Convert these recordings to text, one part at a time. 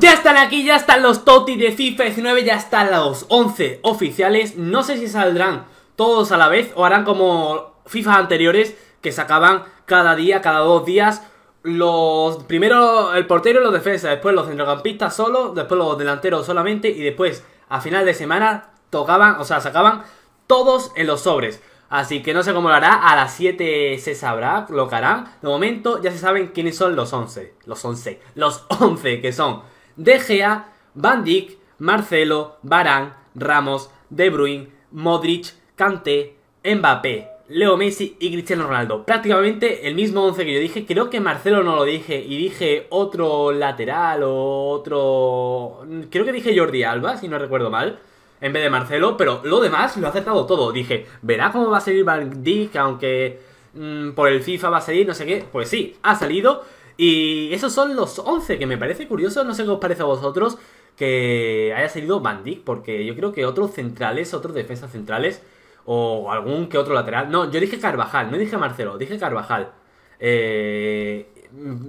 Ya están aquí, ya están los TOTI de FIFA 19, ya están los 11 oficiales. No sé si saldrán todos a la vez o harán como FIFA anteriores que sacaban cada día, cada dos días. Los primero el portero y los defensas, después los centrocampistas solo, después los delanteros solamente y después a final de semana tocaban, o sea, sacaban todos en los sobres. Así que no sé cómo lo hará, a las 7 se sabrá lo harán. De momento ya se saben quiénes son los 11, los 11, los 11 que son de Gea, Van Dijk, Marcelo, Barán, Ramos, De Bruyne, Modric, Kanté, Mbappé, Leo Messi y Cristiano Ronaldo. Prácticamente el mismo 11 que yo dije. Creo que Marcelo no lo dije y dije otro lateral o otro... Creo que dije Jordi Alba, si no recuerdo mal. En vez de Marcelo, pero lo demás lo ha aceptado todo. Dije, verá cómo va a salir Van Dijk, aunque mm, por el FIFA va a salir, no sé qué. Pues sí, ha salido. Y esos son los 11, que me parece curioso, no sé qué os parece a vosotros que haya salido Bandic, porque yo creo que otros centrales, otros defensas centrales, o algún que otro lateral. No, yo dije Carvajal, no dije Marcelo, dije Carvajal. Eh,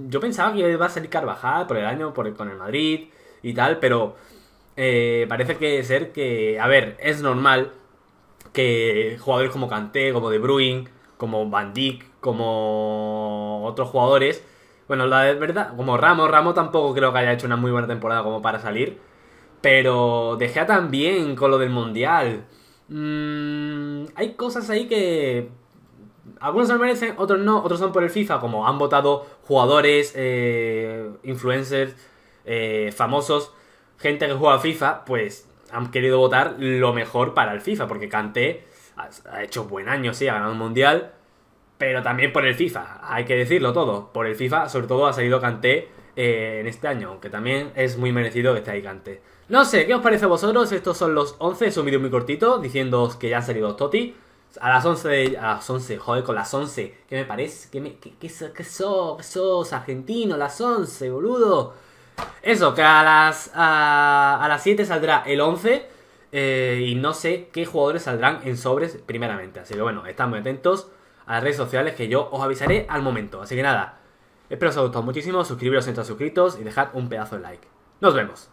yo pensaba que iba a salir Carvajal por el año por con el Madrid y tal, pero eh, parece que ser que, a ver, es normal que jugadores como Kanté, como De Bruyne, como Bandic, como otros jugadores bueno, la verdad, como Ramos, Ramos tampoco creo que haya hecho una muy buena temporada como para salir. Pero dejea también con lo del Mundial. Mm, hay cosas ahí que algunos se lo merecen, otros no, otros son por el FIFA, como han votado jugadores, eh, influencers, eh, famosos, gente que juega FIFA, pues han querido votar lo mejor para el FIFA, porque Kanté ha hecho buen año, sí, ha ganado el mundial, pero también por el FIFA, hay que decirlo todo. Por el FIFA, sobre todo, ha salido Kanté eh, en este año, aunque también es muy merecido que esté ahí Canté No sé, ¿qué os parece a vosotros? Estos son los 11, es un vídeo muy cortito, diciéndoos que ya ha salido Toti. A las 11, a las 11, joder, con las 11, ¿qué me parece? ¿Qué, me, qué, sos, argentino? Las 11, boludo. Eso, que a las, a, las 7 saldrá el 11 eh, y no sé qué jugadores saldrán en sobres primeramente. Así que bueno, estamos atentos a las redes sociales que yo os avisaré al momento. Así que nada, espero os haya gustado muchísimo, suscribiros si no suscritos y dejad un pedazo de like. Nos vemos.